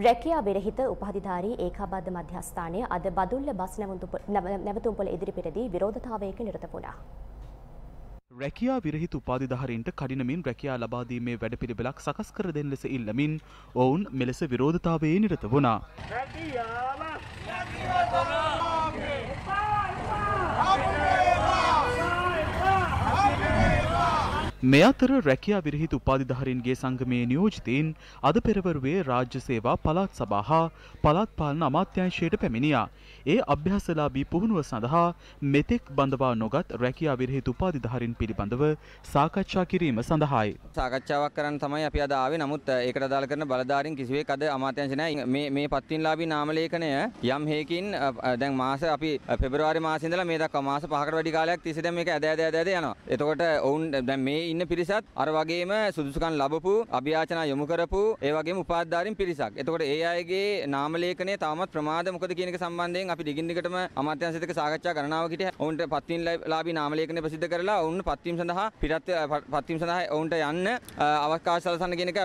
රැකියා විරහිත උපාධිධාරී ඒකාබද්ධ මධ්‍යස්ථානය අද බදුල්ල බස් නැවතුම්පොළ ඉදිරිපිටදී විරෝධතාවයක නිරත වුණා. රැකියා විරහිත උපාධිධාරීන්ට කඩිනමින් රැකියා ලබාදීමේ වැඩපිළිවෙලක් සකස් කර දෙන ලෙස ඉල්ලමින් ඔවුන් මෙලෙස විරෝධතාවයේ නිරත වුණා. රැකියා මේ අතර රැකියා විරහිත උපාධිධාරීන්ගේ සංගමයේ නියෝජිතීන් අද පෙරවරුවේ රාජ්‍ය සේවා පළාත් සභා හා පළාත් පාලන අමාත්‍යාංශයට පැමිණියා. ඒ අභ්‍යාසලාභී පුහුණුව සඳහා මෙතෙක් බඳවා නොගත් රැකියා විරහිත උපාධිධාරීන් පිළිබඳව සාකච්ඡා කිරීම සඳහායි. සාකච්ඡාවක් කරන්න තමයි අපි අද ආවේ. නමුත් ඒකට අදාළ කරන බලධාරීන් කිසිවෙක් අද අමාත්‍යාංශ නැහැ. මේ මේ පත්තින්ලාභී නාමලේඛනය යම් හේකින් දැන් මාස අපි පෙබරවාරි මාසේ ඉඳලා මේ දක්වා මාස 5කට වැඩි කාලයක් තිස්සේ දැන් මේක ඇද ඇද ඇද යනවා. එතකොට ඔවුන් දැන් මේ ඉන්න පිරිසත් අර වගේම සුදුසුකම් ලැබපු අභියාචනා යොමු කරපු ඒ වගේම උපාධිධාරීන් පිරිසක්. එතකොට ඒ අයගේ නාම ලේඛනය තාමත් ප්‍රමාද මොකද කියන එක සම්බන්ධයෙන් අපි දිගින් දිගටම අමාත්‍යාංශ දෙක සාකච්ඡා කරනවාකට ඔවුන්ට පත්වීම් ලාභී නාම ලේඛනය ප්‍රසිද්ධ කරලා ඔවුන් පත්වීම් සඳහා පිටත් පත්වීම් සඳහා ඔවුන්ට යන්න අවකාශ සලසන්න කියන එක